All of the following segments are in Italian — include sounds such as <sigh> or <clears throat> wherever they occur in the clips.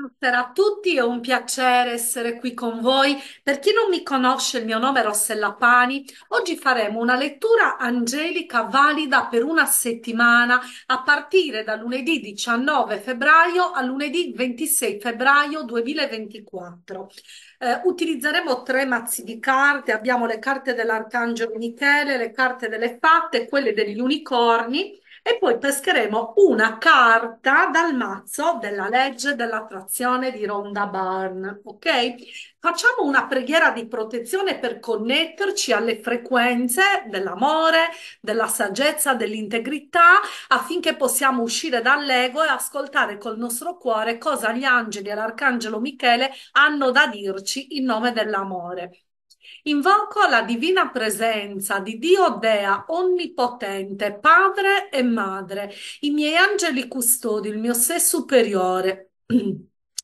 Buonasera a tutti, è un piacere essere qui con voi. Per chi non mi conosce, il mio nome è Rossella Pani. Oggi faremo una lettura angelica valida per una settimana a partire da lunedì 19 febbraio a lunedì 26 febbraio 2024. Eh, utilizzeremo tre mazzi di carte, abbiamo le carte dell'Arcangelo Michele, le carte delle fatte, quelle degli unicorni e poi pescheremo una carta dal mazzo della legge dell'attrazione di Rhonda Barn, ok? Facciamo una preghiera di protezione per connetterci alle frequenze dell'amore, della saggezza, dell'integrità, affinché possiamo uscire dall'ego e ascoltare col nostro cuore cosa gli angeli e l'arcangelo Michele hanno da dirci in nome dell'amore. Invoco la divina presenza di Dio Dea Onnipotente, Padre e Madre, i miei angeli custodi, il mio sé superiore. <clears throat>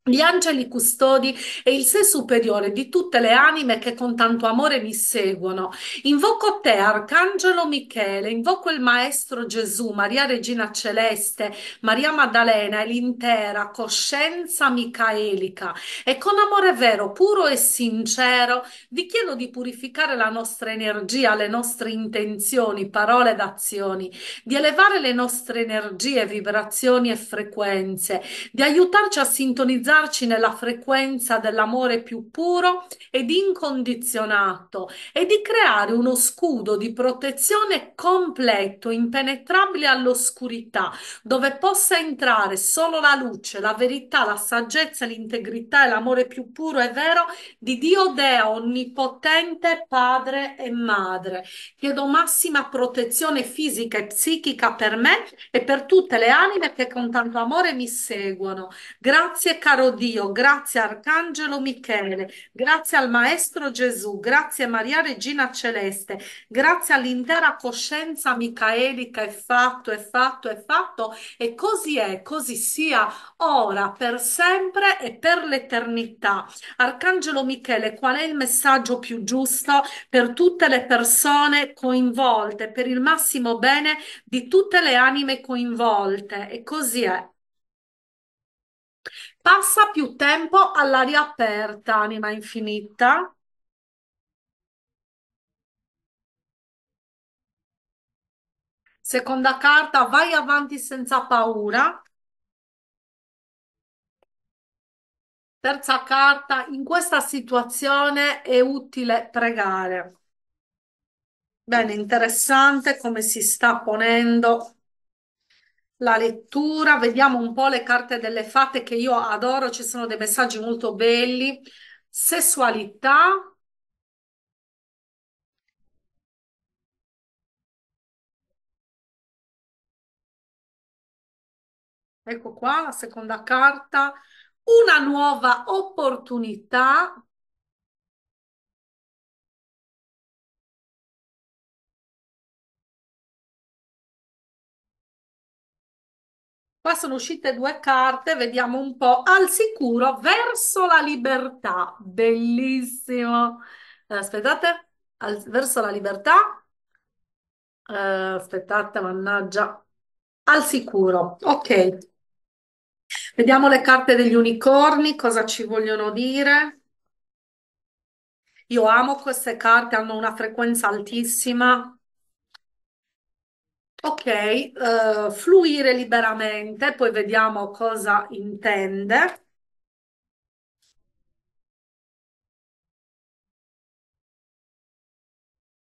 Gli angeli custodi e il sé superiore di tutte le anime che con tanto amore mi seguono. Invoco te, Arcangelo Michele, invoco il Maestro Gesù, Maria Regina Celeste, Maria Maddalena e l'intera coscienza micaelica. E con amore vero, puro e sincero, vi chiedo di purificare la nostra energia, le nostre intenzioni, parole ed azioni, di elevare le nostre energie, vibrazioni e frequenze, di aiutarci a sintonizzare sintonizzarci nella frequenza dell'amore più puro ed incondizionato e di creare uno scudo di protezione completo, impenetrabile all'oscurità, dove possa entrare solo la luce, la verità, la saggezza, l'integrità e l'amore più puro e vero di Dio Dea Onnipotente, Padre e Madre. Chiedo massima protezione fisica e psichica per me e per tutte le anime che con tanto amore mi seguono. Grazie caro caro Dio, grazie Arcangelo Michele, grazie al Maestro Gesù, grazie Maria Regina Celeste, grazie all'intera coscienza micaelica, è fatto, è fatto, è fatto e così è, così sia ora, per sempre e per l'eternità. Arcangelo Michele, qual è il messaggio più giusto per tutte le persone coinvolte, per il massimo bene di tutte le anime coinvolte? E così è. Passa più tempo all'aria aperta, anima infinita. Seconda carta, vai avanti senza paura. Terza carta, in questa situazione è utile pregare. Bene, interessante come si sta ponendo la lettura, vediamo un po' le carte delle fate che io adoro, ci sono dei messaggi molto belli, sessualità, Ecco qua la seconda carta, una nuova opportunità Qua sono uscite due carte, vediamo un po' al sicuro verso la libertà. Bellissimo. Eh, aspettate, al, verso la libertà. Uh, aspettate, mannaggia. Al sicuro. Ok. Vediamo le carte degli unicorni, cosa ci vogliono dire. Io amo queste carte, hanno una frequenza altissima. Ok, eh, fluire liberamente, poi vediamo cosa intende.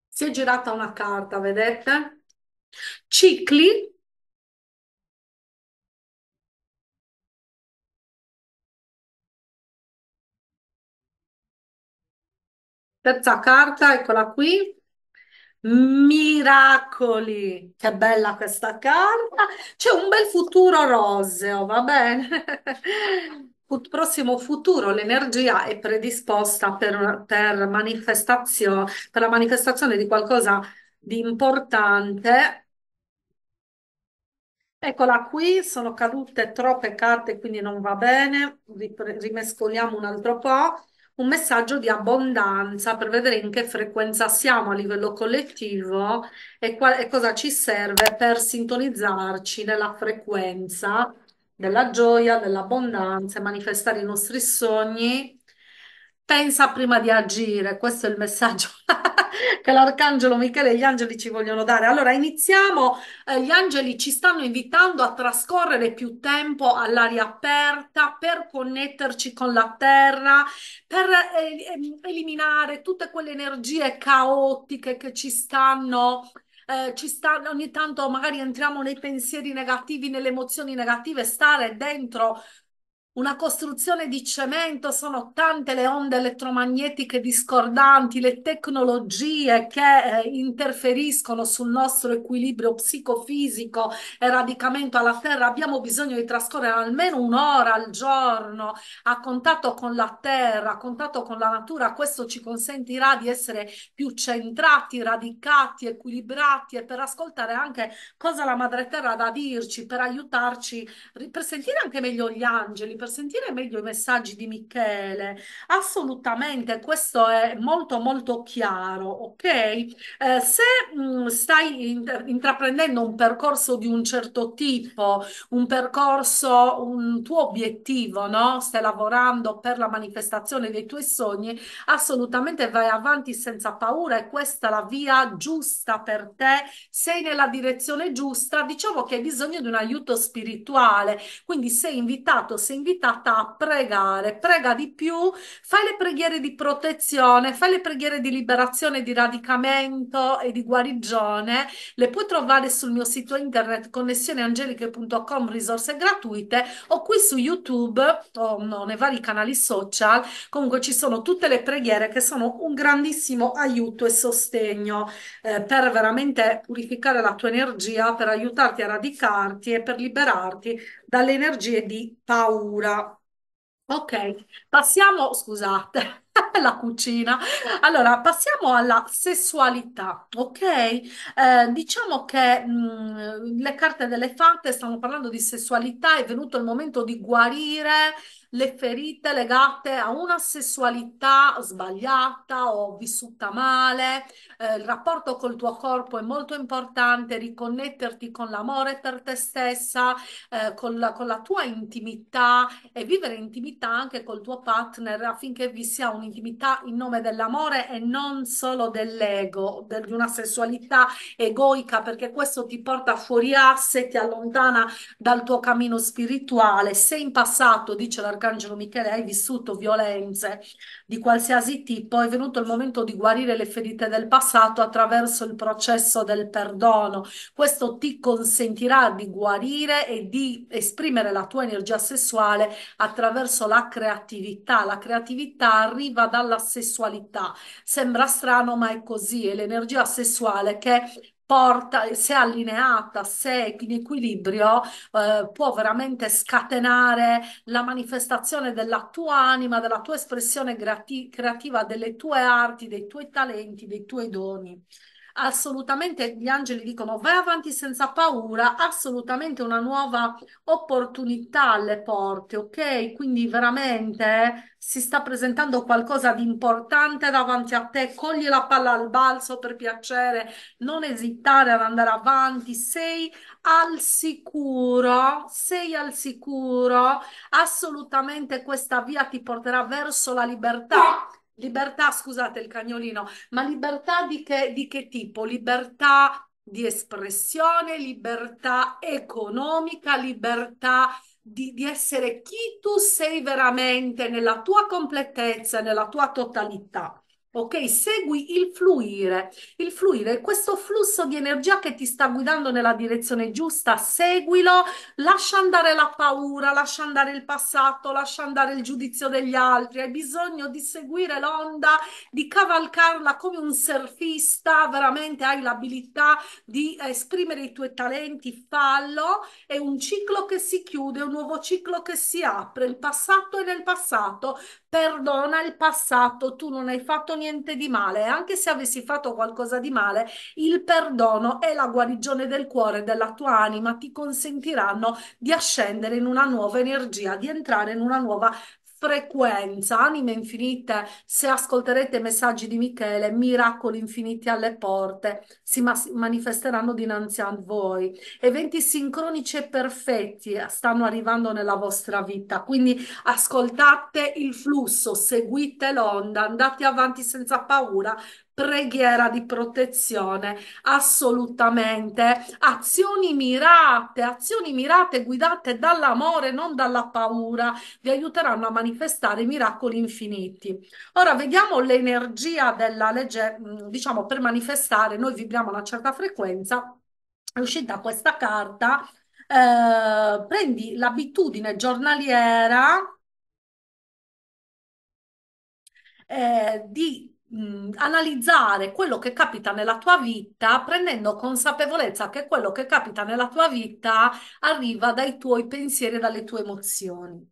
Si è girata una carta, vedete? Cicli. Terza carta, eccola qui. Miracoli! Che bella questa carta! C'è un bel futuro roseo, va bene? <laughs> Fut- prossimo futuro, l'energia è predisposta per, per manifestazio- per la manifestazione di qualcosa di importante. Eccola qui, sono cadute troppe carte, quindi non va bene. rimescoliamo un altro po' un messaggio di abbondanza per vedere in che frequenza siamo a livello collettivo e, qual- e cosa ci serve per sintonizzarci nella frequenza della gioia, dell'abbondanza e manifestare i nostri sogni Pensa prima di agire, questo è il messaggio <laughs> che l'arcangelo Michele e gli angeli ci vogliono dare. Allora iniziamo, eh, gli angeli ci stanno invitando a trascorrere più tempo all'aria aperta per connetterci con la terra, per eh, ehm, eliminare tutte quelle energie caotiche che ci stanno eh, ci sta, ogni tanto magari entriamo nei pensieri negativi, nelle emozioni negative, stare dentro una costruzione di cemento, sono tante le onde elettromagnetiche discordanti, le tecnologie che eh, interferiscono sul nostro equilibrio psicofisico e radicamento alla terra. Abbiamo bisogno di trascorrere almeno un'ora al giorno a contatto con la terra, a contatto con la natura. Questo ci consentirà di essere più centrati, radicati, equilibrati e per ascoltare anche cosa la madre terra ha da dirci, per aiutarci, per sentire anche meglio gli angeli per sentire meglio i messaggi di Michele. Assolutamente, questo è molto molto chiaro, ok? Eh, se mh, stai intraprendendo un percorso di un certo tipo, un percorso, un tuo obiettivo, no? Stai lavorando per la manifestazione dei tuoi sogni, assolutamente vai avanti senza paura e questa è la via giusta per te, sei nella direzione giusta, diciamo che hai bisogno di un aiuto spirituale, quindi sei invitato, sei invitato invitata a pregare, prega di più, fai le preghiere di protezione, fai le preghiere di liberazione, di radicamento e di guarigione, le puoi trovare sul mio sito internet connessioneangeliche.com, risorse gratuite o qui su YouTube o no, nei vari canali social, comunque ci sono tutte le preghiere che sono un grandissimo aiuto e sostegno eh, per veramente purificare la tua energia, per aiutarti a radicarti e per liberarti dalle energie di paura. Ok, passiamo, scusate, <laughs> la cucina. Allora, passiamo alla sessualità, ok? Eh, diciamo che mh, mm, le carte delle fate stanno parlando di sessualità, è venuto il momento di guarire le ferite legate a una sessualità sbagliata o vissuta male, eh, il rapporto col tuo corpo è molto importante, riconnetterti con l'amore per te stessa, eh, con, la, con la tua intimità e vivere intimità anche col tuo partner affinché vi sia un'intimità in nome dell'amore e non solo dell'ego, del, di una sessualità egoica, perché questo ti porta fuori asse, ti allontana dal tuo cammino spirituale. Se in passato, dice l'arcano, Arcangelo Michele, hai vissuto violenze di qualsiasi tipo, è venuto il momento di guarire le ferite del passato attraverso il processo del perdono. Questo ti consentirà di guarire e di esprimere la tua energia sessuale attraverso la creatività. La creatività arriva dalla sessualità. Sembra strano, ma è così, è l'energia sessuale che porta, se allineata, se in equilibrio, eh, può veramente scatenare la manifestazione della tua anima, della tua espressione creativa, delle tue arti, dei tuoi talenti, dei tuoi doni assolutamente gli angeli dicono vai avanti senza paura, assolutamente una nuova opportunità alle porte, ok? Quindi veramente eh, si sta presentando qualcosa di importante davanti a te, cogli la palla al balzo per piacere, non esitare ad andare avanti, sei al sicuro, sei al sicuro, assolutamente questa via ti porterà verso la libertà Libertà, scusate il cagnolino, ma libertà di che, di che tipo? Libertà di espressione, libertà economica, libertà di, di, essere chi tu sei veramente nella tua completezza, nella tua totalità. Ok, segui il fluire, il fluire, questo flusso di energia che ti sta guidando nella direzione giusta, seguilo, lascia andare la paura, lascia andare il passato, lascia andare il giudizio degli altri, hai bisogno di seguire l'onda, di cavalcarla come un surfista, veramente hai l'abilità di esprimere i tuoi talenti, fallo, è un ciclo che si chiude, un nuovo ciclo che si apre, il passato è nel passato, perdona il passato, tu non hai fatto niente di male, anche se avessi fatto qualcosa di male, il perdono e la guarigione del cuore e della tua anima ti consentiranno di ascendere in una nuova energia, di entrare in una nuova frequenza, anime infinite, se ascolterete i messaggi di Michele, miracoli infiniti alle porte si ma- manifesteranno dinanzi a voi. Eventi sincronici e perfetti stanno arrivando nella vostra vita, quindi ascoltate il flusso, seguite l'onda, andate avanti senza paura preghiera di protezione, assolutamente, azioni mirate, azioni mirate guidate dall'amore, non dalla paura, vi aiuteranno a manifestare miracoli infiniti. Ora vediamo l'energia della legge, mm, diciamo per manifestare, noi vibriamo una certa frequenza, è uscita questa carta, eh, prendi l'abitudine giornaliera eh, di mh, mm, analizzare quello che capita nella tua vita prendendo consapevolezza che quello che capita nella tua vita arriva dai tuoi pensieri e dalle tue emozioni.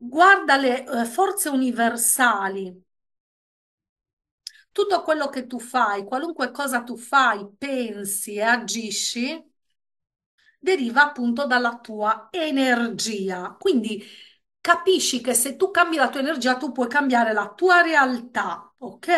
Guarda le eh, forze universali tutto quello che tu fai, qualunque cosa tu fai, pensi e agisci, deriva appunto dalla tua energia. Quindi capisci che se tu cambi la tua energia, tu puoi cambiare la tua realtà Ok?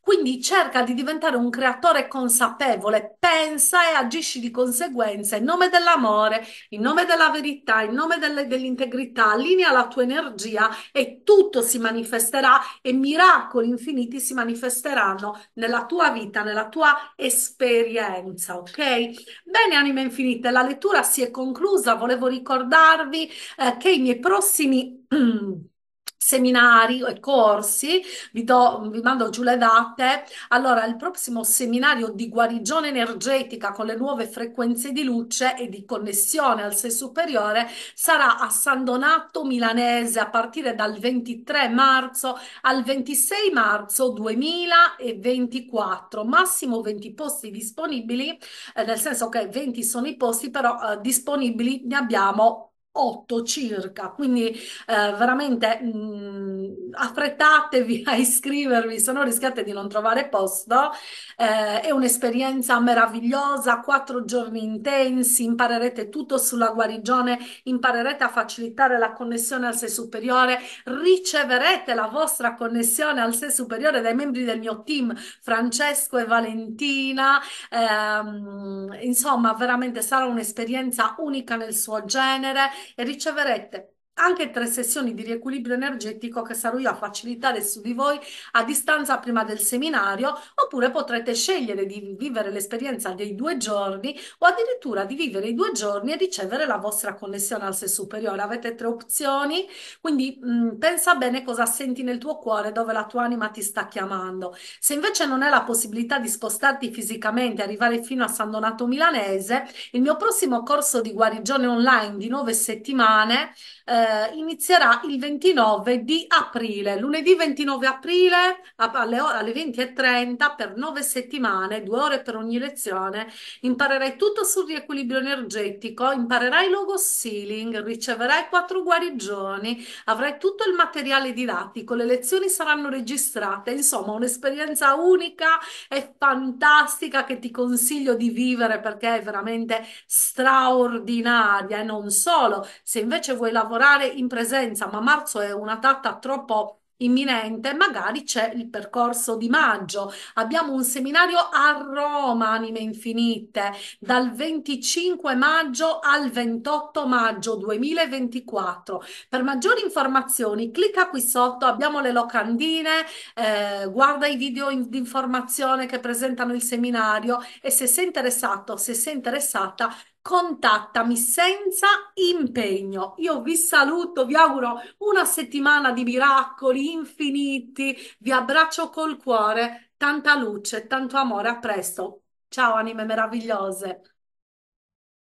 Quindi cerca di diventare un creatore consapevole, pensa e agisci di conseguenza in nome dell'amore, in nome della verità, in nome delle, dell'integrità, allinea la tua energia e tutto si manifesterà e miracoli infiniti si manifesteranno nella tua vita, nella tua esperienza, ok? Bene, anime infinite, la lettura si è conclusa, volevo ricordarvi eh, che i miei prossimi <clears throat> seminari e corsi, vi, do, vi mando giù le date. Allora, il prossimo seminario di guarigione energetica con le nuove frequenze di luce e di connessione al sé superiore sarà a San Donato Milanese a partire dal 23 marzo al 26 marzo 2024, massimo 20 posti disponibili, eh, nel senso che 20 sono i posti, però eh, disponibili ne abbiamo 8 circa, quindi eh, veramente mh, mm, affrettatevi a iscrivervi, se no rischiate di non trovare posto. Eh, è un'esperienza meravigliosa, quattro giorni intensi, imparerete tutto sulla guarigione, imparerete a facilitare la connessione al sé superiore, riceverete la vostra connessione al sé superiore dai membri del mio team, Francesco e Valentina. Eh, insomma, veramente sarà un'esperienza unica nel suo genere e riceverete anche tre sessioni di riequilibrio energetico che sarò io a facilitare su di voi a distanza prima del seminario, oppure potrete scegliere di vivere l'esperienza dei due giorni o addirittura di vivere i due giorni e ricevere la vostra connessione al sé superiore. Avete tre opzioni, quindi mh, mm, pensa bene cosa senti nel tuo cuore, dove la tua anima ti sta chiamando. Se invece non hai la possibilità di spostarti fisicamente, arrivare fino a San Donato Milanese, il mio prossimo corso di guarigione online di nove settimane eh, eh, inizierà il 29 di aprile, lunedì 29 aprile alle, alle 20.30 per nove settimane, due ore per ogni lezione, imparerai tutto sul riequilibrio energetico, imparerai logo healing, riceverai quattro guarigioni, avrai tutto il materiale didattico, le lezioni saranno registrate, insomma un'esperienza unica e fantastica che ti consiglio di vivere perché è veramente straordinaria e non solo, se invece vuoi lavorare lavorare in presenza, ma marzo è una data troppo imminente, magari c'è il percorso di maggio. Abbiamo un seminario a Roma, Anime Infinite, dal 25 maggio al 28 maggio 2024. Per maggiori informazioni clicca qui sotto, abbiamo le locandine, eh, guarda i video in, di informazione che presentano il seminario e se sei interessato, se sei interessata, contattami senza impegno. Io vi saluto, vi auguro una settimana di miracoli infiniti, vi abbraccio col cuore, tanta luce, tanto amore, a presto. Ciao anime meravigliose.